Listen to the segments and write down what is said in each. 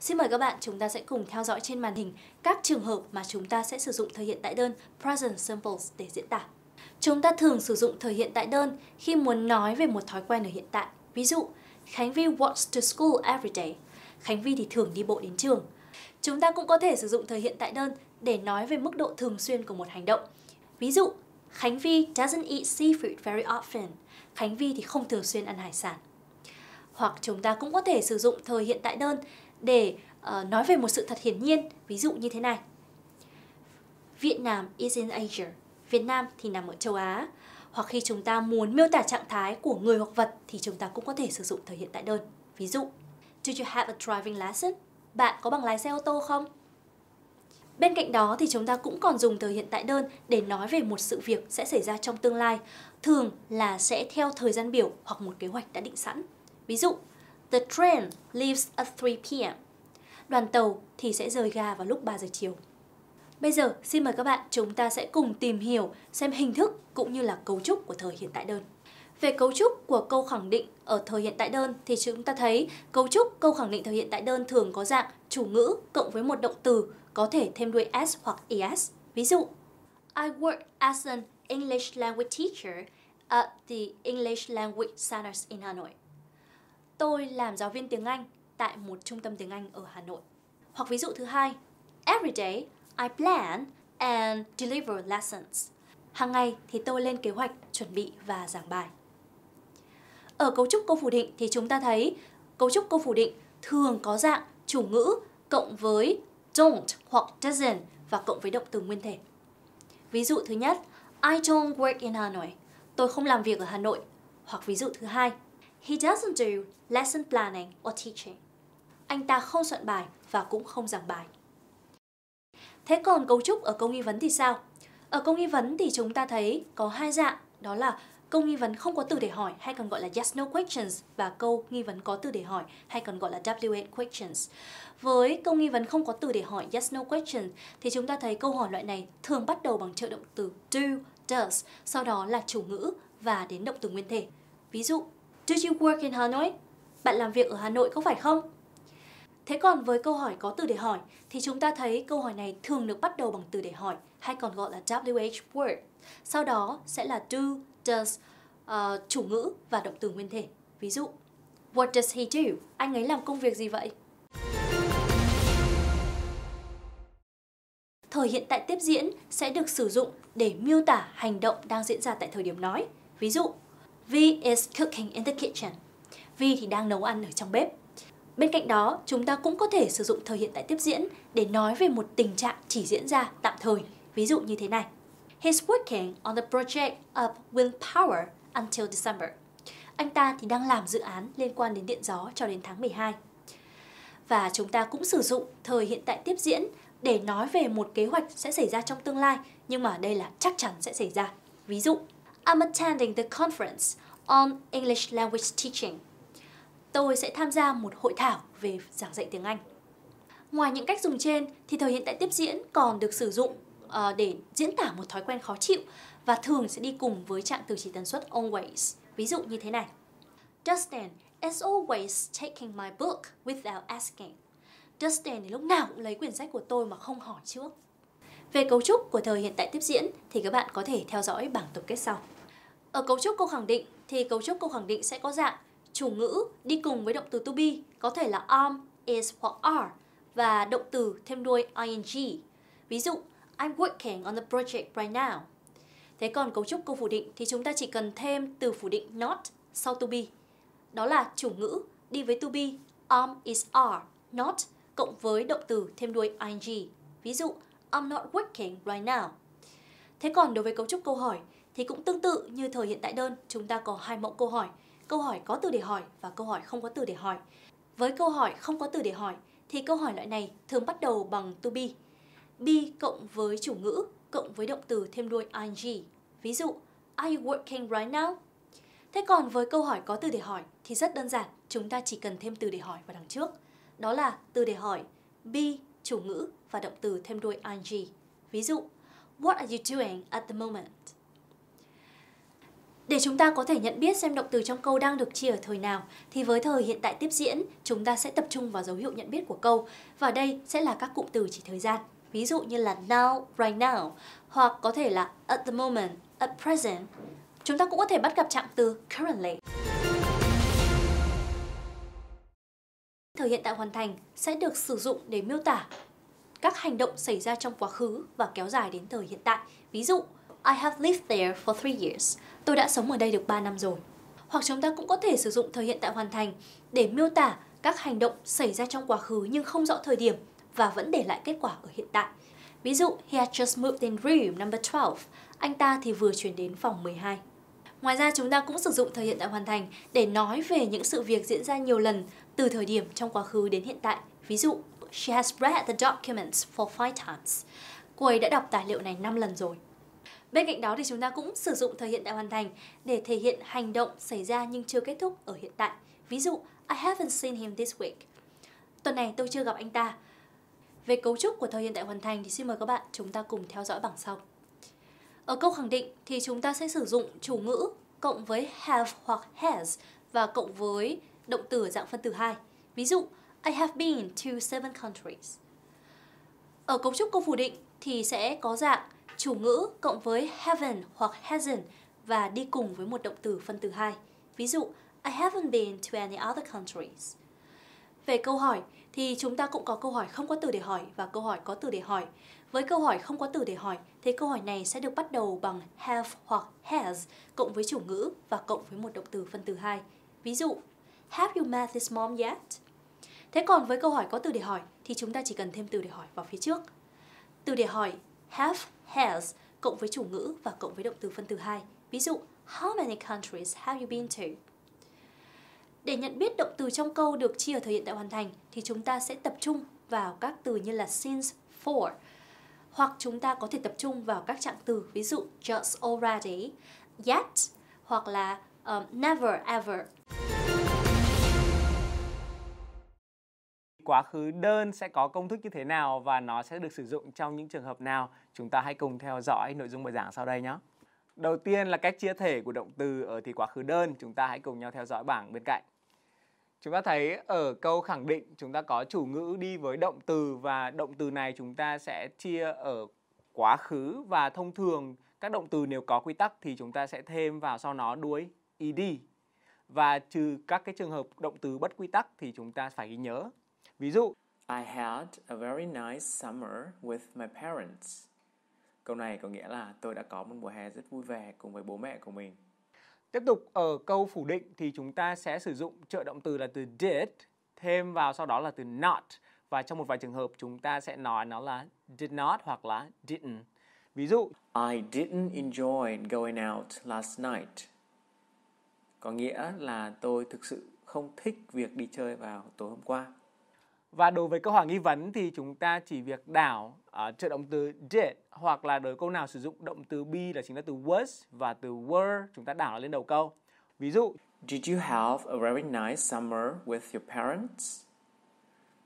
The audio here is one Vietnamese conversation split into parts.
Xin mời các bạn chúng ta sẽ cùng theo dõi trên màn hình các trường hợp mà chúng ta sẽ sử dụng thời hiện tại đơn present simple để diễn tả. Chúng ta thường sử dụng thời hiện tại đơn khi muốn nói về một thói quen ở hiện tại. Ví dụ, Khánh Vi walks to school every day. Khánh Vi thì thường đi bộ đến trường. Chúng ta cũng có thể sử dụng thời hiện tại đơn để nói về mức độ thường xuyên của một hành động. Ví dụ, Khánh Vi doesn't eat seafood very often. Khánh Vi thì không thường xuyên ăn hải sản hoặc chúng ta cũng có thể sử dụng thời hiện tại đơn để uh, nói về một sự thật hiển nhiên, ví dụ như thế này. Việt Nam is in Asia. Việt Nam thì nằm ở châu Á. Hoặc khi chúng ta muốn miêu tả trạng thái của người hoặc vật thì chúng ta cũng có thể sử dụng thời hiện tại đơn. Ví dụ, Do you have a driving lesson? Bạn có bằng lái xe ô tô không? Bên cạnh đó thì chúng ta cũng còn dùng thời hiện tại đơn để nói về một sự việc sẽ xảy ra trong tương lai, thường là sẽ theo thời gian biểu hoặc một kế hoạch đã định sẵn. Ví dụ, the train leaves at 3 p.m. Đoàn tàu thì sẽ rời ga vào lúc 3 giờ chiều. Bây giờ, xin mời các bạn chúng ta sẽ cùng tìm hiểu xem hình thức cũng như là cấu trúc của thời hiện tại đơn. Về cấu trúc của câu khẳng định ở thời hiện tại đơn thì chúng ta thấy cấu trúc câu khẳng định thời hiện tại đơn thường có dạng chủ ngữ cộng với một động từ có thể thêm đuôi s hoặc es. Ví dụ, I work as an English language teacher at the English Language Centers in Hanoi tôi làm giáo viên tiếng Anh tại một trung tâm tiếng Anh ở Hà Nội. Hoặc ví dụ thứ hai, every day I plan and deliver lessons. Hàng ngày thì tôi lên kế hoạch, chuẩn bị và giảng bài. Ở cấu trúc câu phủ định thì chúng ta thấy cấu trúc câu phủ định thường có dạng chủ ngữ cộng với don't hoặc doesn't và cộng với động từ nguyên thể. Ví dụ thứ nhất, I don't work in Hanoi. Tôi không làm việc ở Hà Nội. Hoặc ví dụ thứ hai, He doesn't do lesson planning or teaching. Anh ta không soạn bài và cũng không giảng bài. Thế còn cấu trúc ở câu nghi vấn thì sao? Ở câu nghi vấn thì chúng ta thấy có hai dạng, đó là câu nghi vấn không có từ để hỏi hay còn gọi là yes no questions và câu nghi vấn có từ để hỏi hay còn gọi là WH questions. Với câu nghi vấn không có từ để hỏi yes no questions thì chúng ta thấy câu hỏi loại này thường bắt đầu bằng trợ động từ do, does, sau đó là chủ ngữ và đến động từ nguyên thể. Ví dụ, Do you work in Hanoi? Bạn làm việc ở Hà Nội có phải không? Thế còn với câu hỏi có từ để hỏi thì chúng ta thấy câu hỏi này thường được bắt đầu bằng từ để hỏi hay còn gọi là WH word. Sau đó sẽ là do, does, uh, chủ ngữ và động từ nguyên thể. Ví dụ, what does he do? Anh ấy làm công việc gì vậy? Thời hiện tại tiếp diễn sẽ được sử dụng để miêu tả hành động đang diễn ra tại thời điểm nói. Ví dụ, V is cooking in the kitchen. V thì đang nấu ăn ở trong bếp. Bên cạnh đó, chúng ta cũng có thể sử dụng thời hiện tại tiếp diễn để nói về một tình trạng chỉ diễn ra tạm thời, ví dụ như thế này. He's working on the project of wind power until December. Anh ta thì đang làm dự án liên quan đến điện gió cho đến tháng 12. Và chúng ta cũng sử dụng thời hiện tại tiếp diễn để nói về một kế hoạch sẽ xảy ra trong tương lai, nhưng mà đây là chắc chắn sẽ xảy ra. Ví dụ, I'm attending the conference on English language teaching. Tôi sẽ tham gia một hội thảo về giảng dạy tiếng Anh. Ngoài những cách dùng trên thì thời hiện tại tiếp diễn còn được sử dụng uh, để diễn tả một thói quen khó chịu và thường sẽ đi cùng với trạng từ chỉ tần suất always. Ví dụ như thế này. Dustin is always taking my book without asking. Dustin thì lúc nào cũng lấy quyển sách của tôi mà không hỏi trước. Về cấu trúc của thời hiện tại tiếp diễn thì các bạn có thể theo dõi bảng tổng kết sau. Ở cấu trúc câu khẳng định thì cấu trúc câu khẳng định sẽ có dạng chủ ngữ đi cùng với động từ to be, có thể là am, is hoặc are và động từ thêm đuôi ing. Ví dụ, I'm working on the project right now. Thế còn cấu trúc câu phủ định thì chúng ta chỉ cần thêm từ phủ định not sau to be. Đó là chủ ngữ đi với to be, am is are, not cộng với động từ thêm đuôi ing. Ví dụ, I'm not working right now. Thế còn đối với cấu trúc câu hỏi thì cũng tương tự như thời hiện tại đơn, chúng ta có hai mẫu câu hỏi, câu hỏi có từ để hỏi và câu hỏi không có từ để hỏi. Với câu hỏi không có từ để hỏi thì câu hỏi loại này thường bắt đầu bằng to be. Be cộng với chủ ngữ cộng với động từ thêm đuôi ing. Ví dụ, Are you working right now? Thế còn với câu hỏi có từ để hỏi thì rất đơn giản, chúng ta chỉ cần thêm từ để hỏi vào đằng trước. Đó là từ để hỏi be, chủ ngữ và động từ thêm đuôi ing. Ví dụ, What are you doing at the moment? Để chúng ta có thể nhận biết xem động từ trong câu đang được chia ở thời nào, thì với thời hiện tại tiếp diễn, chúng ta sẽ tập trung vào dấu hiệu nhận biết của câu, và đây sẽ là các cụm từ chỉ thời gian. Ví dụ như là now, right now, hoặc có thể là at the moment, at present. Chúng ta cũng có thể bắt gặp trạng từ currently. Thời hiện tại hoàn thành sẽ được sử dụng để miêu tả các hành động xảy ra trong quá khứ và kéo dài đến thời hiện tại. Ví dụ, I have lived there for 3 years. Tôi đã sống ở đây được 3 năm rồi. Hoặc chúng ta cũng có thể sử dụng thời hiện tại hoàn thành để miêu tả các hành động xảy ra trong quá khứ nhưng không rõ thời điểm và vẫn để lại kết quả ở hiện tại. Ví dụ, he had just moved in room number 12. Anh ta thì vừa chuyển đến phòng 12. Ngoài ra chúng ta cũng sử dụng thời hiện tại hoàn thành để nói về những sự việc diễn ra nhiều lần từ thời điểm trong quá khứ đến hiện tại. Ví dụ, she has read the documents for five times. Cô ấy đã đọc tài liệu này 5 lần rồi. Bên cạnh đó thì chúng ta cũng sử dụng thời hiện tại hoàn thành để thể hiện hành động xảy ra nhưng chưa kết thúc ở hiện tại. Ví dụ, I haven't seen him this week. Tuần này tôi chưa gặp anh ta. Về cấu trúc của thời hiện tại hoàn thành thì xin mời các bạn chúng ta cùng theo dõi bảng sau. Ở câu khẳng định thì chúng ta sẽ sử dụng chủ ngữ cộng với have hoặc has và cộng với động từ ở dạng phân từ 2. Ví dụ, I have been to seven countries. Ở cấu trúc câu phủ định thì sẽ có dạng chủ ngữ cộng với haven hoặc hasn't và đi cùng với một động từ phân từ hai. Ví dụ, I haven't been to any other countries. Về câu hỏi thì chúng ta cũng có câu hỏi không có từ để hỏi và câu hỏi có từ để hỏi. Với câu hỏi không có từ để hỏi thì câu hỏi này sẽ được bắt đầu bằng have hoặc has cộng với chủ ngữ và cộng với một động từ phân từ hai. Ví dụ, Have you met this mom yet? Thế còn với câu hỏi có từ để hỏi thì chúng ta chỉ cần thêm từ để hỏi vào phía trước. Từ để hỏi have has cộng với chủ ngữ và cộng với động từ phân từ hai. Ví dụ, how many countries have you been to? Để nhận biết động từ trong câu được chia ở thời hiện tại hoàn thành thì chúng ta sẽ tập trung vào các từ như là since, for hoặc chúng ta có thể tập trung vào các trạng từ ví dụ just already, yet hoặc là um, never ever. quá khứ đơn sẽ có công thức như thế nào và nó sẽ được sử dụng trong những trường hợp nào. Chúng ta hãy cùng theo dõi nội dung bài giảng sau đây nhé. Đầu tiên là cách chia thể của động từ ở thì quá khứ đơn, chúng ta hãy cùng nhau theo dõi bảng bên cạnh. Chúng ta thấy ở câu khẳng định chúng ta có chủ ngữ đi với động từ và động từ này chúng ta sẽ chia ở quá khứ và thông thường các động từ nếu có quy tắc thì chúng ta sẽ thêm vào sau nó đuôi ed và trừ các cái trường hợp động từ bất quy tắc thì chúng ta phải ghi nhớ Ví dụ, I had a very nice summer with my parents. Câu này có nghĩa là tôi đã có một mùa hè rất vui vẻ cùng với bố mẹ của mình. Tiếp tục ở câu phủ định thì chúng ta sẽ sử dụng trợ động từ là từ did thêm vào sau đó là từ not và trong một vài trường hợp chúng ta sẽ nói nó là did not hoặc là didn't. Ví dụ, I didn't enjoy going out last night. Có nghĩa là tôi thực sự không thích việc đi chơi vào tối hôm qua. Và đối với câu hỏi nghi vấn thì chúng ta chỉ việc đảo ở ờ, trợ động từ did hoặc là đối câu nào sử dụng động từ be là chính là từ was và từ were chúng ta đảo lên đầu câu. Ví dụ Did you have a very nice summer with your parents?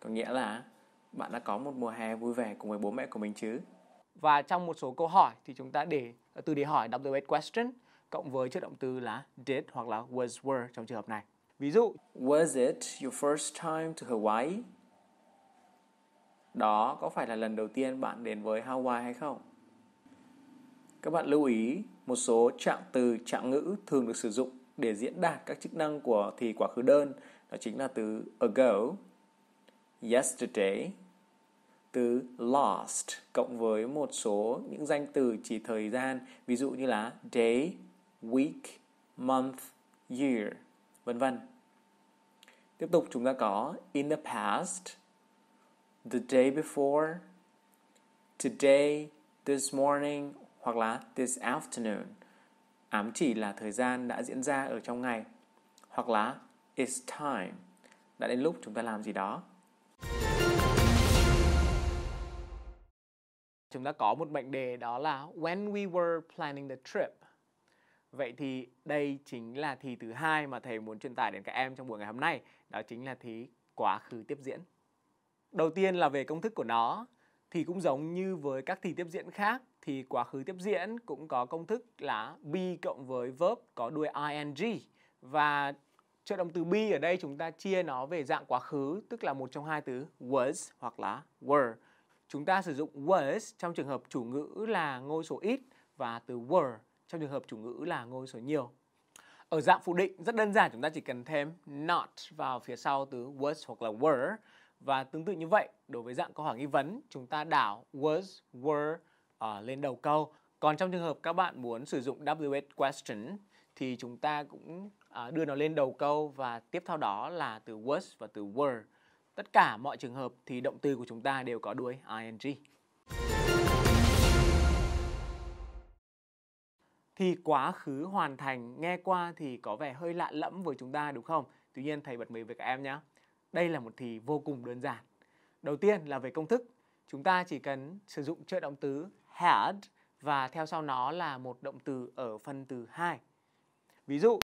Có nghĩa là bạn đã có một mùa hè vui vẻ cùng với bố mẹ của mình chứ? Và trong một số câu hỏi thì chúng ta để ờ, từ để hỏi động từ question cộng với trợ động từ là did hoặc là was were trong trường hợp này. Ví dụ Was it your first time to Hawaii? Đó có phải là lần đầu tiên bạn đến với Hawaii hay không? Các bạn lưu ý, một số trạng từ, trạng ngữ thường được sử dụng để diễn đạt các chức năng của thì quá khứ đơn, đó chính là từ ago, yesterday, từ lost cộng với một số những danh từ chỉ thời gian, ví dụ như là day, week, month, year, vân vân. Tiếp tục chúng ta có in the past, the day before, today, this morning hoặc là this afternoon. Ám chỉ là thời gian đã diễn ra ở trong ngày hoặc là it's time. Đã đến lúc chúng ta làm gì đó. Chúng ta có một mệnh đề đó là when we were planning the trip. Vậy thì đây chính là thì thứ hai mà thầy muốn truyền tải đến các em trong buổi ngày hôm nay, đó chính là thì quá khứ tiếp diễn. Đầu tiên là về công thức của nó thì cũng giống như với các thì tiếp diễn khác thì quá khứ tiếp diễn cũng có công thức là be cộng với verb có đuôi ing và cho động từ be ở đây chúng ta chia nó về dạng quá khứ tức là một trong hai từ was hoặc là were. Chúng ta sử dụng was trong trường hợp chủ ngữ là ngôi số ít và từ were trong trường hợp chủ ngữ là ngôi số nhiều. Ở dạng phủ định rất đơn giản chúng ta chỉ cần thêm not vào phía sau từ was hoặc là were và tương tự như vậy, đối với dạng câu hỏi nghi vấn, chúng ta đảo was, were ở ờ, lên đầu câu. Còn trong trường hợp các bạn muốn sử dụng WH question thì chúng ta cũng ờ, đưa nó lên đầu câu và tiếp theo đó là từ was và từ were. Tất cả mọi trường hợp thì động từ của chúng ta đều có đuôi ing. Thì quá khứ hoàn thành nghe qua thì có vẻ hơi lạ lẫm với chúng ta đúng không? Tuy nhiên thầy bật mí với các em nhé. Đây là một thì vô cùng đơn giản. Đầu tiên là về công thức. Chúng ta chỉ cần sử dụng trợ động từ had và theo sau nó là một động từ ở phân từ 2. Ví dụ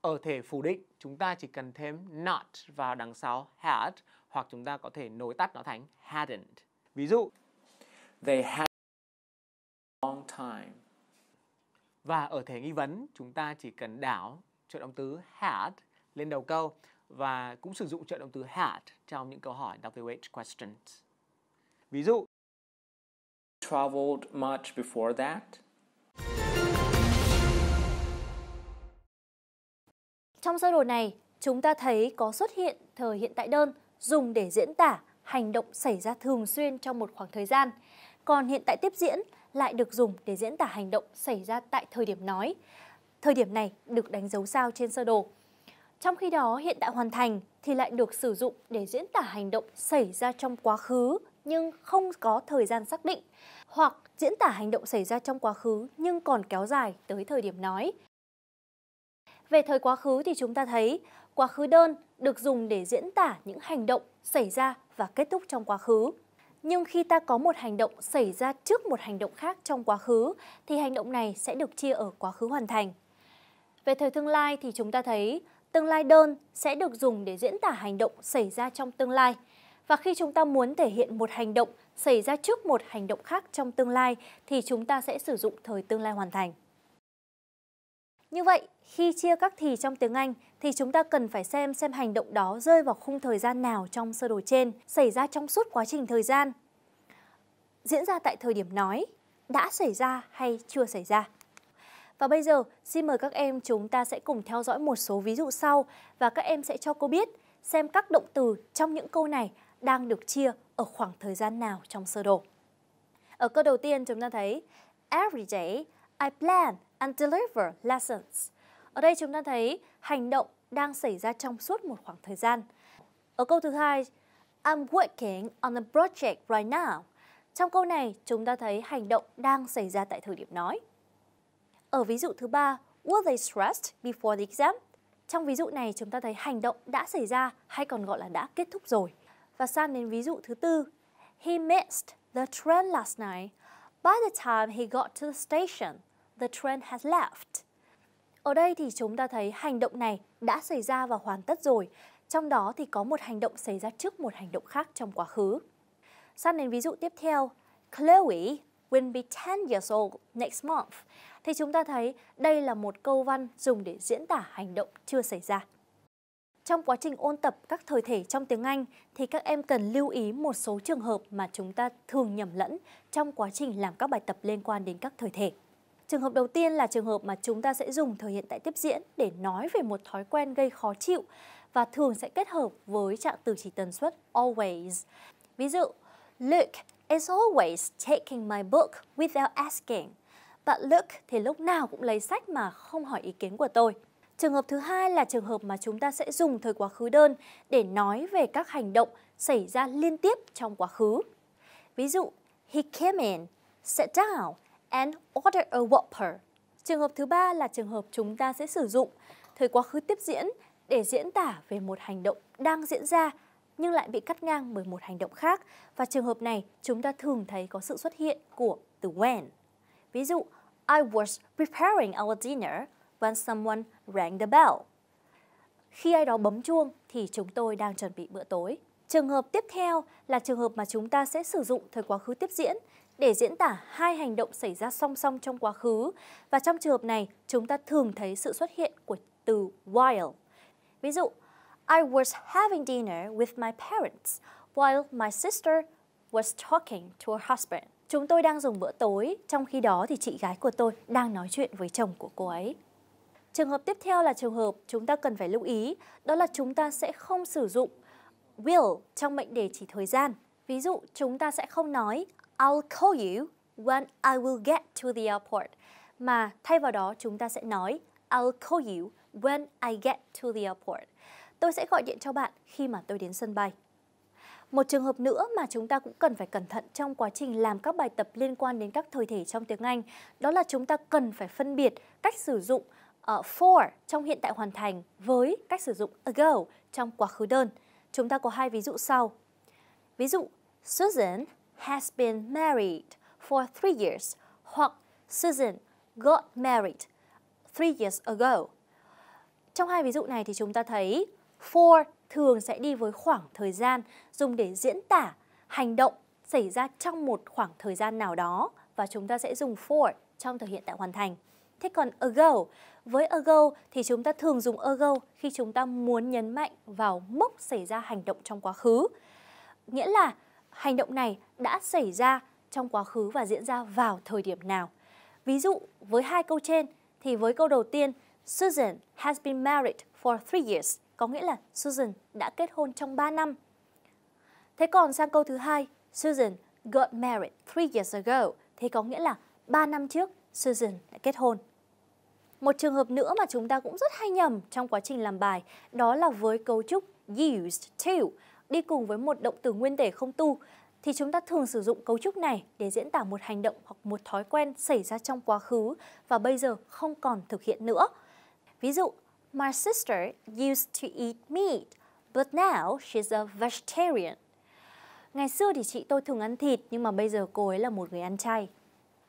Ở thể phủ định, chúng ta chỉ cần thêm not vào đằng sau had hoặc chúng ta có thể nối tắt nó thành hadn't. Ví dụ They had a long time. Và ở thể nghi vấn, chúng ta chỉ cần đảo trợ động từ had lên đầu câu và cũng sử dụng trợ động từ had trong những câu hỏi WH questions. Ví dụ Traveled much before that. Trong sơ đồ này, chúng ta thấy có xuất hiện thời hiện tại đơn dùng để diễn tả hành động xảy ra thường xuyên trong một khoảng thời gian. Còn hiện tại tiếp diễn lại được dùng để diễn tả hành động xảy ra tại thời điểm nói. Thời điểm này được đánh dấu sao trên sơ đồ. Trong khi đó, hiện tại hoàn thành thì lại được sử dụng để diễn tả hành động xảy ra trong quá khứ nhưng không có thời gian xác định hoặc diễn tả hành động xảy ra trong quá khứ nhưng còn kéo dài tới thời điểm nói. Về thời quá khứ thì chúng ta thấy quá khứ đơn được dùng để diễn tả những hành động xảy ra và kết thúc trong quá khứ. Nhưng khi ta có một hành động xảy ra trước một hành động khác trong quá khứ thì hành động này sẽ được chia ở quá khứ hoàn thành. Về thời tương lai thì chúng ta thấy tương lai đơn sẽ được dùng để diễn tả hành động xảy ra trong tương lai. Và khi chúng ta muốn thể hiện một hành động xảy ra trước một hành động khác trong tương lai thì chúng ta sẽ sử dụng thời tương lai hoàn thành. Như vậy, khi chia các thì trong tiếng Anh thì chúng ta cần phải xem xem hành động đó rơi vào khung thời gian nào trong sơ đồ trên, xảy ra trong suốt quá trình thời gian, diễn ra tại thời điểm nói, đã xảy ra hay chưa xảy ra. Và bây giờ, xin mời các em chúng ta sẽ cùng theo dõi một số ví dụ sau và các em sẽ cho cô biết xem các động từ trong những câu này đang được chia ở khoảng thời gian nào trong sơ đồ. Ở câu đầu tiên chúng ta thấy Every day I plan and deliver lessons. Ở đây chúng ta thấy hành động đang xảy ra trong suốt một khoảng thời gian. Ở câu thứ hai, I'm working on a project right now. Trong câu này, chúng ta thấy hành động đang xảy ra tại thời điểm nói. Ở ví dụ thứ ba, were they stressed before the exam? Trong ví dụ này, chúng ta thấy hành động đã xảy ra hay còn gọi là đã kết thúc rồi. Và sang đến ví dụ thứ tư, he missed the train last night. By the time he got to the station, The trend has left. Ở đây thì chúng ta thấy hành động này đã xảy ra và hoàn tất rồi. Trong đó thì có một hành động xảy ra trước một hành động khác trong quá khứ. Sang đến ví dụ tiếp theo, Chloe will be 10 years old next month. Thì chúng ta thấy đây là một câu văn dùng để diễn tả hành động chưa xảy ra. Trong quá trình ôn tập các thời thể trong tiếng Anh thì các em cần lưu ý một số trường hợp mà chúng ta thường nhầm lẫn trong quá trình làm các bài tập liên quan đến các thời thể. Trường hợp đầu tiên là trường hợp mà chúng ta sẽ dùng thời hiện tại tiếp diễn để nói về một thói quen gây khó chịu và thường sẽ kết hợp với trạng từ chỉ tần suất always. Ví dụ, Luke is always taking my book without asking. Bạn Luke thì lúc nào cũng lấy sách mà không hỏi ý kiến của tôi. Trường hợp thứ hai là trường hợp mà chúng ta sẽ dùng thời quá khứ đơn để nói về các hành động xảy ra liên tiếp trong quá khứ. Ví dụ, he came in, sat down and order a Whopper. Trường hợp thứ ba là trường hợp chúng ta sẽ sử dụng thời quá khứ tiếp diễn để diễn tả về một hành động đang diễn ra nhưng lại bị cắt ngang bởi một hành động khác và trường hợp này chúng ta thường thấy có sự xuất hiện của từ when. Ví dụ, I was preparing our dinner when someone rang the bell. Khi ai đó bấm chuông thì chúng tôi đang chuẩn bị bữa tối. Trường hợp tiếp theo là trường hợp mà chúng ta sẽ sử dụng thời quá khứ tiếp diễn để diễn tả hai hành động xảy ra song song trong quá khứ và trong trường hợp này chúng ta thường thấy sự xuất hiện của từ while. Ví dụ, I was having dinner with my parents while my sister was talking to her husband. Chúng tôi đang dùng bữa tối, trong khi đó thì chị gái của tôi đang nói chuyện với chồng của cô ấy. Trường hợp tiếp theo là trường hợp chúng ta cần phải lưu ý, đó là chúng ta sẽ không sử dụng will trong mệnh đề chỉ thời gian. Ví dụ, chúng ta sẽ không nói I'll call you when I will get to the airport. Mà thay vào đó chúng ta sẽ nói I'll call you when I get to the airport. Tôi sẽ gọi điện cho bạn khi mà tôi đến sân bay. Một trường hợp nữa mà chúng ta cũng cần phải cẩn thận trong quá trình làm các bài tập liên quan đến các thời thể trong tiếng Anh, đó là chúng ta cần phải phân biệt cách sử dụng uh, for trong hiện tại hoàn thành với cách sử dụng ago trong quá khứ đơn. Chúng ta có hai ví dụ sau. Ví dụ Susan has been married for three years hoặc Susan got married three years ago. Trong hai ví dụ này thì chúng ta thấy for thường sẽ đi với khoảng thời gian dùng để diễn tả hành động xảy ra trong một khoảng thời gian nào đó và chúng ta sẽ dùng for trong thời hiện tại hoàn thành. Thế còn ago, với ago thì chúng ta thường dùng ago khi chúng ta muốn nhấn mạnh vào mốc xảy ra hành động trong quá khứ. Nghĩa là hành động này đã xảy ra trong quá khứ và diễn ra vào thời điểm nào. Ví dụ, với hai câu trên thì với câu đầu tiên Susan has been married for three years có nghĩa là Susan đã kết hôn trong 3 năm. Thế còn sang câu thứ hai Susan got married three years ago thì có nghĩa là 3 năm trước Susan đã kết hôn. Một trường hợp nữa mà chúng ta cũng rất hay nhầm trong quá trình làm bài đó là với cấu trúc used to đi cùng với một động từ nguyên thể không tu thì chúng ta thường sử dụng cấu trúc này để diễn tả một hành động hoặc một thói quen xảy ra trong quá khứ và bây giờ không còn thực hiện nữa. Ví dụ, My sister used to eat meat, but now she's a vegetarian. Ngày xưa thì chị tôi thường ăn thịt nhưng mà bây giờ cô ấy là một người ăn chay.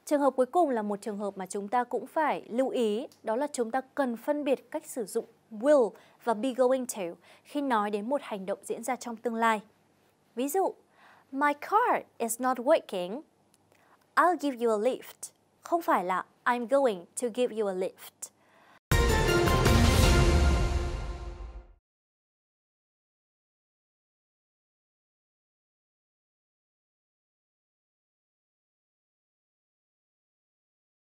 Trường hợp cuối cùng là một trường hợp mà chúng ta cũng phải lưu ý, đó là chúng ta cần phân biệt cách sử dụng will và be going to khi nói đến một hành động diễn ra trong tương lai. Ví dụ, My car is not working. I'll give you a lift. Không phải là I'm going to give you a lift